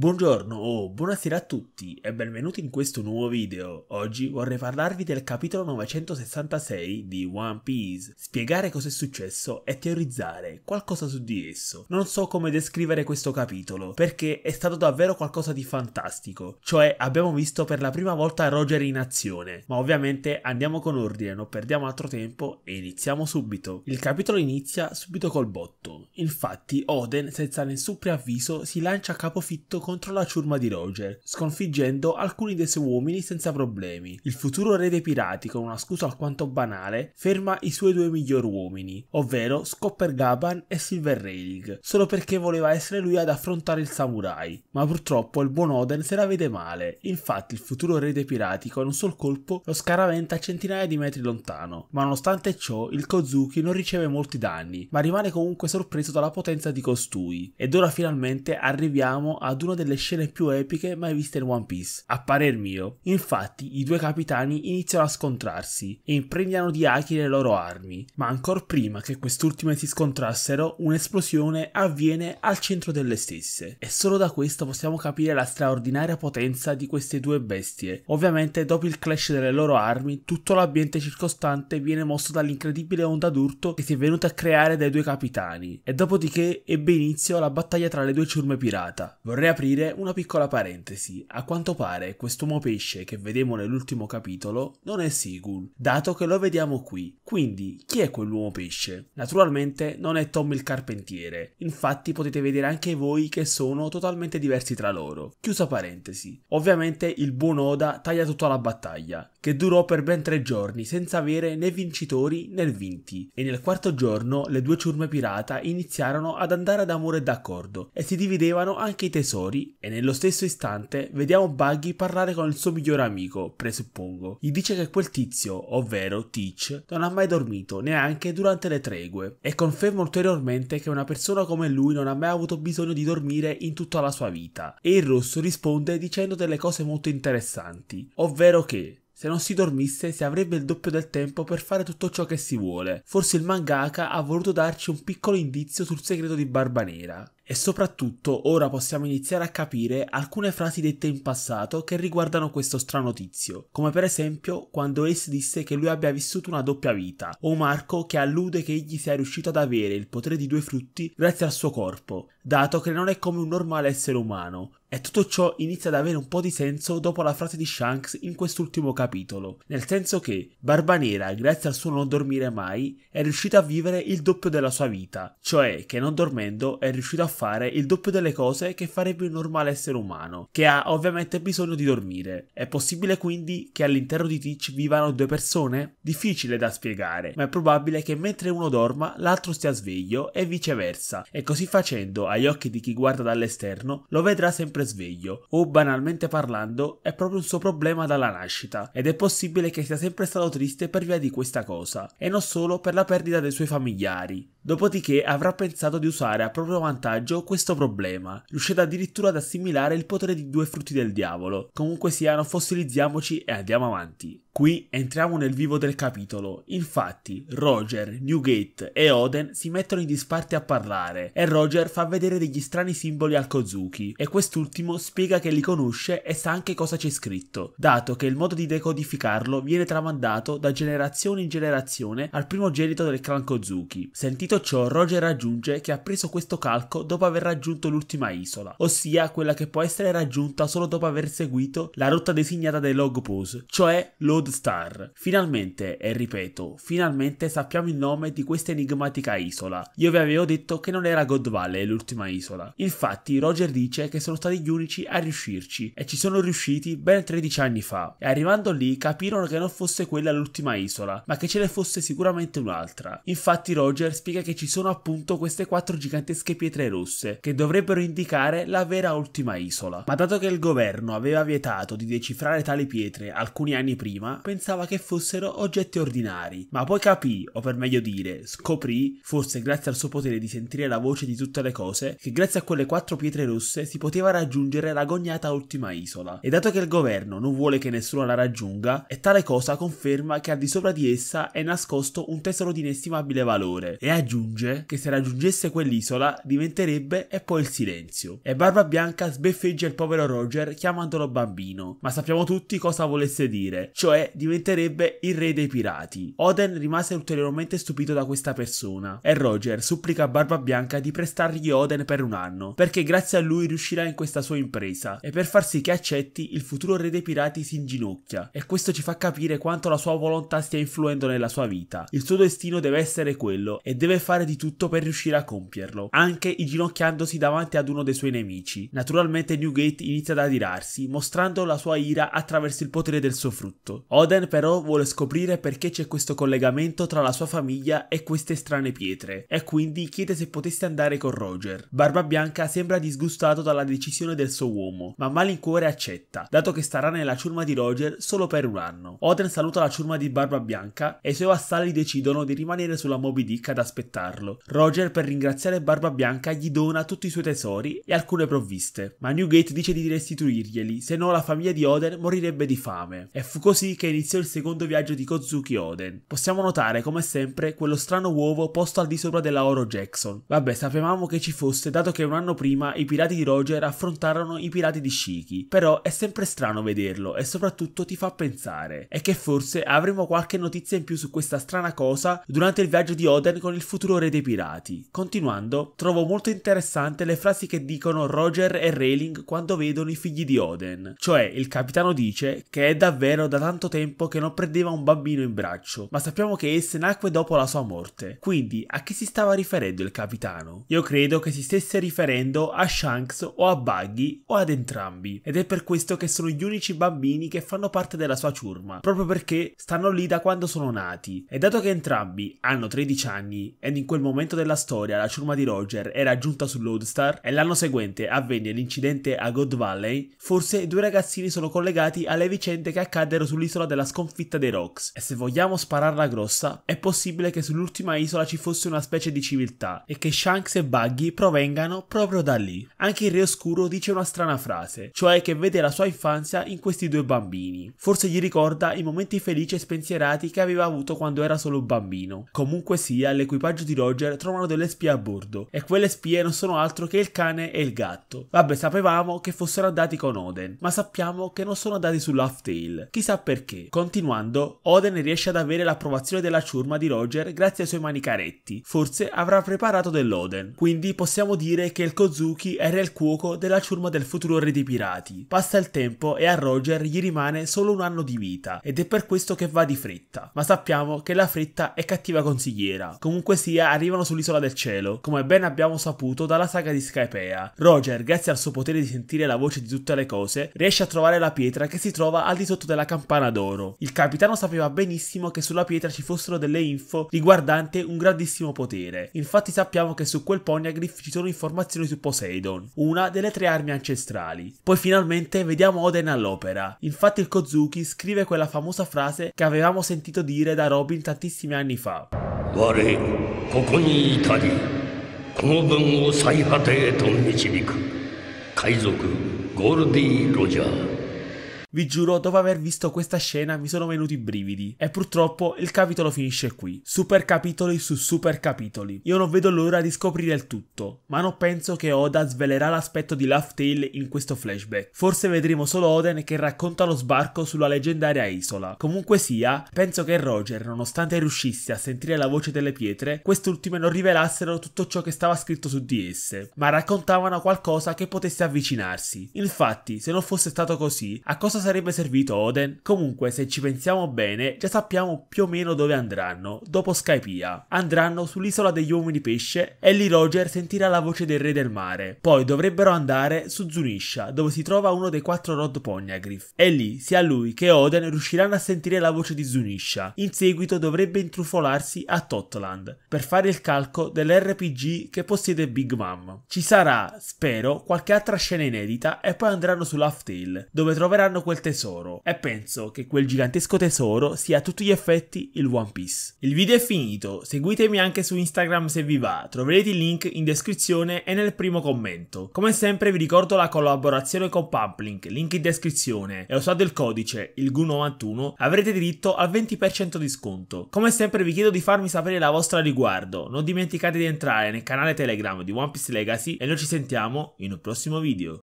Buongiorno o buonasera a tutti e benvenuti in questo nuovo video. Oggi vorrei parlarvi del capitolo 966 di One Piece, spiegare cos'è successo e teorizzare qualcosa su di esso. Non so come descrivere questo capitolo, perché è stato davvero qualcosa di fantastico, cioè abbiamo visto per la prima volta Roger in azione, ma ovviamente andiamo con ordine, non perdiamo altro tempo e iniziamo subito. Il capitolo inizia subito col botto, infatti Oden senza nessun preavviso si lancia a capofitto contro la ciurma di Roger, sconfiggendo alcuni dei suoi uomini senza problemi. Il futuro re dei pirati, con una scusa alquanto banale, ferma i suoi due migliori uomini, ovvero Scopper Gaban e Silver Railing, solo perché voleva essere lui ad affrontare il samurai. Ma purtroppo il buon Oden se la vede male, infatti il futuro re dei pirati con un sol colpo lo scaraventa a centinaia di metri lontano, ma nonostante ciò il Kozuki non riceve molti danni, ma rimane comunque sorpreso dalla potenza di costui. Ed ora finalmente arriviamo ad uno delle scene più epiche mai viste in One Piece, a parer mio. Infatti, i due capitani iniziano a scontrarsi e impregnano di Aki le loro armi, ma ancora prima che quest'ultime si scontrassero, un'esplosione avviene al centro delle stesse. E solo da questo possiamo capire la straordinaria potenza di queste due bestie. Ovviamente, dopo il clash delle loro armi, tutto l'ambiente circostante viene mosso dall'incredibile onda d'urto che si è venuta a creare dai due capitani. E dopodiché ebbe inizio la battaglia tra le due ciurme pirata. Vorrei aprire aprire una piccola parentesi. A quanto pare, quest'uomo pesce che vedemo nell'ultimo capitolo non è Sigul, dato che lo vediamo qui. Quindi, chi è quell'uomo pesce? Naturalmente non è Tom il carpentiere. Infatti potete vedere anche voi che sono totalmente diversi tra loro. Chiusa parentesi. Ovviamente il buon Oda taglia tutta la battaglia, che durò per ben tre giorni senza avere né vincitori né vinti. E nel quarto giorno le due ciurme pirata iniziarono ad andare ad amore e d'accordo e si dividevano anche i tesori fuori e nello stesso istante vediamo Buggy parlare con il suo migliore amico, presuppongo. Gli dice che quel tizio, ovvero Teach, non ha mai dormito neanche durante le tregue e conferma ulteriormente che una persona come lui non ha mai avuto bisogno di dormire in tutta la sua vita. E il rosso risponde dicendo delle cose molto interessanti, ovvero che se non si dormisse si avrebbe il doppio del tempo per fare tutto ciò che si vuole. Forse il mangaka ha voluto darci un piccolo indizio sul segreto di Barba Nera e soprattutto ora possiamo iniziare a capire alcune frasi dette in passato che riguardano questo strano tizio, come per esempio quando Ace disse che lui abbia vissuto una doppia vita, o Marco che allude che egli sia riuscito ad avere il potere di due frutti grazie al suo corpo, dato che non è come un normale essere umano, e tutto ciò inizia ad avere un po' di senso dopo la frase di Shanks in quest'ultimo capitolo, nel senso che Barbanera, grazie al suo non dormire mai, è riuscito a vivere il doppio della sua vita, cioè che non dormendo è riuscito a fare il doppio delle cose che farebbe un normale essere umano, che ha ovviamente bisogno di dormire. È possibile quindi che all'interno di Teach vivano due persone? Difficile da spiegare, ma è probabile che mentre uno dorma l'altro stia sveglio e viceversa, e così facendo, agli occhi di chi guarda dall'esterno, lo vedrà sempre sveglio, o banalmente parlando, è proprio un suo problema dalla nascita, ed è possibile che sia sempre stato triste per via di questa cosa, e non solo per la perdita dei suoi familiari. Dopodiché avrà pensato di usare a proprio vantaggio questo problema, riuscendo addirittura ad assimilare il potere di due frutti del diavolo. Comunque siano, fossilizziamoci e andiamo avanti. Qui entriamo nel vivo del capitolo. Infatti, Roger, Newgate e Oden si mettono in disparte a parlare e Roger fa vedere degli strani simboli al Kozuki e quest'ultimo spiega che li conosce e sa anche cosa c'è scritto, dato che il modo di decodificarlo viene tramandato da generazione in generazione al primogenito del clan Kozuki. Sentito ciò, Roger aggiunge che ha preso questo calco dopo aver raggiunto l'ultima isola, ossia quella che può essere raggiunta solo dopo aver seguito la rotta designata dai Log Pose, cioè l'Od Star. Finalmente, e ripeto, finalmente sappiamo il nome di questa enigmatica isola. Io vi avevo detto che non era God Valley l'ultima isola. Infatti, Roger dice che sono stati gli unici a riuscirci e ci sono riusciti ben 13 anni fa. E arrivando lì capirono che non fosse quella l'ultima isola, ma che ce ne fosse sicuramente un'altra. Infatti, Roger spiega che ci sono appunto queste quattro gigantesche pietre rosse che dovrebbero indicare la vera ultima isola. Ma dato che il governo aveva vietato di decifrare tali pietre alcuni anni prima, Roma, pensava che fossero oggetti ordinari, ma poi capì, o per meglio dire, scoprì, forse grazie al suo potere di sentire la voce di tutte le cose, che grazie a quelle quattro pietre rosse si poteva raggiungere l'agognata ultima isola. E dato che il governo non vuole che nessuno la raggiunga, e tale cosa conferma che al di sopra di essa è nascosto un tesoro di inestimabile valore, e aggiunge che se raggiungesse quell'isola diventerebbe e poi il silenzio. E Barba Bianca sbeffeggia il povero Roger chiamandolo bambino, ma sappiamo tutti cosa volesse dire, cioè cioè diventerebbe il re dei pirati. Oden rimase ulteriormente stupito da questa persona e Roger supplica Barba Bianca di prestargli Oden per un anno, perché grazie a lui riuscirà in questa sua impresa e per far sì che accetti il futuro re dei pirati si inginocchia e questo ci fa capire quanto la sua volontà stia influendo nella sua vita. Il suo destino deve essere quello e deve fare di tutto per riuscire a compierlo, anche inginocchiandosi davanti ad uno dei suoi nemici. Naturalmente Newgate inizia ad adirarsi, mostrando la sua ira attraverso il potere del suo frutto. Oden però vuole scoprire perché c'è questo collegamento tra la sua famiglia e queste strane pietre e quindi chiede se potesse andare con Roger. Barba Bianca sembra disgustato dalla decisione del suo uomo, ma malincuore accetta, dato che starà nella ciurma di Roger solo per un anno. Oden saluta la ciurma di Barba Bianca e i suoi vassali decidono di rimanere sulla Moby Dick ad aspettarlo. Roger per ringraziare Barba Bianca gli dona tutti i suoi tesori e alcune provviste, ma Newgate dice di restituirglieli, se no la famiglia di Oden morirebbe di fame. E fu così che iniziò il secondo viaggio di Kozuki Oden. Possiamo notare, come sempre, quello strano uovo posto al di sopra della Oro Jackson. Vabbè, sapevamo che ci fosse, dato che un anno prima i pirati di Roger affrontarono i pirati di Shiki, però è sempre strano vederlo e soprattutto ti fa pensare. E che forse avremo qualche notizia in più su questa strana cosa durante il viaggio di Oden con il futuro re dei pirati. Continuando, trovo molto interessante le frasi che dicono Roger e Railing quando vedono i figli di Oden. Cioè, il capitano dice che è davvero da tanto tanto tempo che non prendeva un bambino in braccio, ma sappiamo che esse nacque dopo la sua morte. Quindi, a chi si stava riferendo il capitano? Io credo che si stesse riferendo a Shanks o a Buggy o ad entrambi, ed è per questo che sono gli unici bambini che fanno parte della sua ciurma, proprio perché stanno lì da quando sono nati. E dato che entrambi hanno 13 anni, ed in quel momento della storia la ciurma di Roger era giunta sull'Odstar, e l'anno seguente avvenne l'incidente a God Valley, forse i due ragazzini sono collegati alle vicende che accaddero sull'isola l'isola della sconfitta dei Rocks e se vogliamo spararla grossa è possibile che sull'ultima isola ci fosse una specie di civiltà e che Shanks e Buggy provengano proprio da lì. Anche il Re Oscuro dice una strana frase, cioè che vede la sua infanzia in questi due bambini. Forse gli ricorda i momenti felici e spensierati che aveva avuto quando era solo un bambino. Comunque sia, l'equipaggio di Roger trovano delle spie a bordo e quelle spie non sono altro che il cane e il gatto. Vabbè, sapevamo che fossero andati con Oden, ma sappiamo che non sono andati sull'Half Tail. Chissà perché perché. Continuando, Oden riesce ad avere l'approvazione della ciurma di Roger grazie ai suoi manicaretti. Forse avrà preparato dell'Oden. Quindi possiamo dire che il Kozuki era il cuoco della ciurma del futuro re dei pirati. Passa il tempo e a Roger gli rimane solo un anno di vita ed è per questo che va di fretta. Ma sappiamo che la fretta è cattiva consigliera. Comunque sia, arrivano sull'isola del cielo, come ben abbiamo saputo dalla saga di Skypea. Roger, grazie al suo potere di sentire la voce di tutte le cose, riesce a trovare la pietra che si trova al di sotto della campana d'oro d'oro. Il capitano sapeva benissimo che sulla pietra ci fossero delle info riguardante un grandissimo potere. Infatti sappiamo che su quel Ponyagriff ci sono informazioni su Poseidon, una delle tre armi ancestrali. Poi finalmente vediamo Oden all'opera. Infatti il Kozuki scrive quella famosa frase che avevamo sentito dire da Robin tantissimi anni fa. Roger. Vi giuro, dopo aver visto questa scena mi sono venuti i brividi. E purtroppo il capitolo finisce qui. Super capitoli su super capitoli. Io non vedo l'ora di scoprire il tutto, ma non penso che Oda svelerà l'aspetto di Laugh Tale in questo flashback. Forse vedremo solo Oden che racconta lo sbarco sulla leggendaria isola. Comunque sia, penso che Roger, nonostante riuscisse a sentire la voce delle pietre, quest'ultime non rivelassero tutto ciò che stava scritto su di esse, ma raccontavano qualcosa che potesse avvicinarsi. Infatti, se non fosse stato così, a cosa cosa sarebbe servito Oden? Comunque, se ci pensiamo bene, già sappiamo più o meno dove andranno, dopo Skypia. Andranno sull'isola degli uomini pesce e lì Roger sentirà la voce del re del mare. Poi dovrebbero andare su Zunisha, dove si trova uno dei quattro Rod Ponyagrif. E lì, sia lui che Oden riusciranno a sentire la voce di Zunisha. In seguito dovrebbe intrufolarsi a Totland, per fare il calco dell'RPG che possiede Big Mom. Ci sarà, spero, qualche altra scena inedita e poi andranno sullhalf dove troveranno quel tesoro e penso che quel gigantesco tesoro sia a tutti gli effetti il One Piece. Il video è finito, seguitemi anche su Instagram se vi va, troverete il link in descrizione e nel primo commento. Come sempre vi ricordo la collaborazione con Pumplink, link in descrizione, e usate il codice il 91 avrete diritto al 20% di sconto. Come sempre vi chiedo di farmi sapere la vostra riguardo, non dimenticate di entrare nel canale Telegram di One Piece Legacy e noi ci sentiamo in un prossimo video.